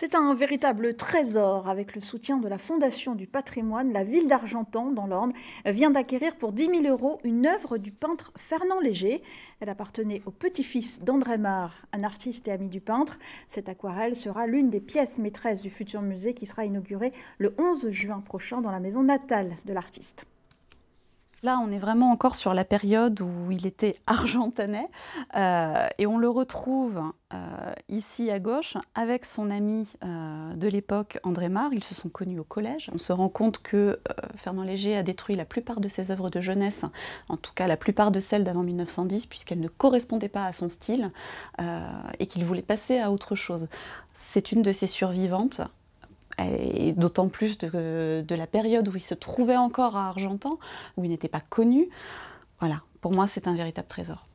C'est un véritable trésor avec le soutien de la Fondation du patrimoine. La ville d'Argentan, dans l'Orne, vient d'acquérir pour 10 000 euros une œuvre du peintre Fernand Léger. Elle appartenait au petit-fils d'André Mar, un artiste et ami du peintre. Cette aquarelle sera l'une des pièces maîtresses du futur musée qui sera inauguré le 11 juin prochain dans la maison natale de l'artiste. Là, on est vraiment encore sur la période où il était argentanais euh, et on le retrouve euh, ici à gauche avec son ami euh, de l'époque André Mar. Ils se sont connus au collège. On se rend compte que Fernand Léger a détruit la plupart de ses œuvres de jeunesse, en tout cas la plupart de celles d'avant 1910, puisqu'elles ne correspondaient pas à son style et qu'il voulait passer à autre chose. C'est une de ses survivantes et d'autant plus de, de, la période où il se trouvait encore à Argentan, où il n'était pas connu. Voilà, pour moi c'est un véritable trésor.